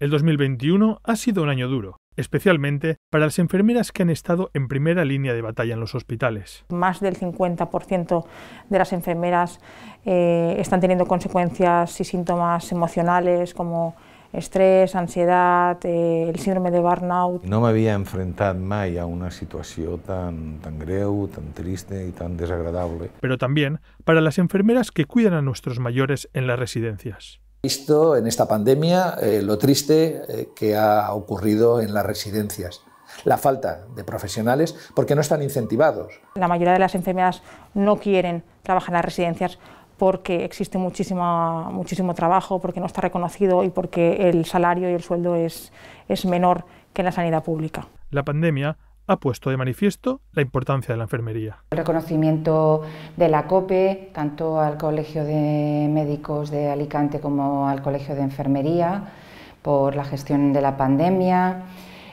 El 2021 ha sido un año duro, especialmente para las enfermeras que han estado en primera línea de batalla en los hospitales. Más del 50% de las enfermeras eh, están teniendo consecuencias y síntomas emocionales como estrés, ansiedad, eh, el síndrome de burnout... No me había enfrentado mai a una situación tan, tan greu, tan triste y tan desagradable. Pero también para las enfermeras que cuidan a nuestros mayores en las residencias visto en esta pandemia eh, lo triste eh, que ha ocurrido en las residencias la falta de profesionales porque no están incentivados. La mayoría de las enfermeras no quieren trabajar en las residencias porque existe muchísimo, trabajo, porque no está reconocido y porque el salario y el sueldo es, es menor que en la sanidad pública. La pandemia ha puesto de manifiesto la importancia de la enfermería. El reconocimiento de la COPE, tanto al Colegio de Médicos de Alicante como al Colegio de Enfermería, por la gestión de la pandemia,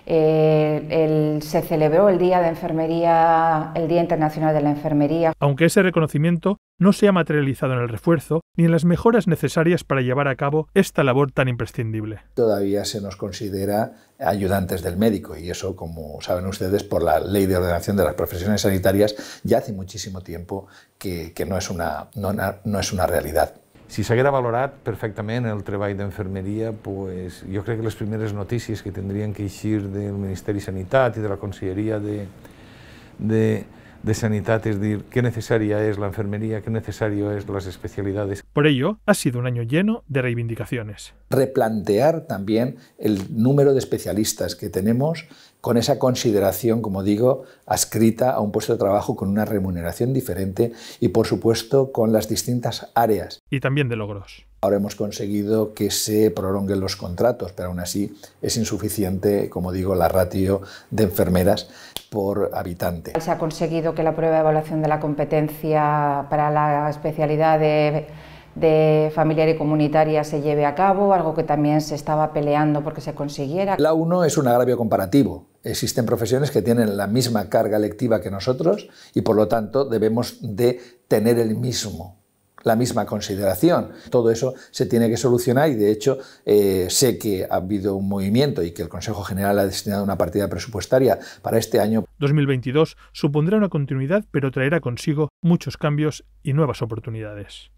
eh, se celebró el Día de Enfermería, el Día Internacional de la Enfermería. Aunque ese reconocimiento no se ha materializado en el refuerzo ni en las mejoras necesarias para llevar a cabo esta labor tan imprescindible. Todavía se nos considera ayudantes del médico y eso, como saben ustedes, por la ley de ordenación de las profesiones sanitarias ya hace muchísimo tiempo que, no, es una, no es una realidad. Si s'haguera valorat perfectament el treball d'infermeria, pues, jo crec que les primeres notícies que tindrien que eixir del Ministeri de Sanitat i de la Conselleria de, de, de sanidad, es decir, qué necesaria es la enfermería, qué necesario es las especialidades. Por ello, ha sido un año lleno de reivindicaciones. Replantear también el número de especialistas que tenemos con esa consideración, como digo, adscrita a un puesto de trabajo con una remuneración diferente y, por supuesto, con las distintas áreas. Y también de logros. Ahora hemos conseguido que se prolonguen los contratos, pero aún así es insuficiente, como digo, la ratio de enfermeras por habitante. Se ha conseguido que la prueba de evaluación de la competencia para la especialidad de familiar y comunitaria se lleve a cabo, algo que también se estaba peleando porque se consiguiera. La 1 es un agravio comparativo. Existen profesiones que tienen la misma carga lectiva que nosotros y por lo tanto debemos de tener el mismo la misma consideración. Todo eso se tiene que solucionar y de hecho eh, sé que ha habido un movimiento y que el Consejo General ha destinado una partida presupuestaria para este año. 2022 supondrá una continuidad pero traerá consigo muchos cambios y nuevas oportunidades.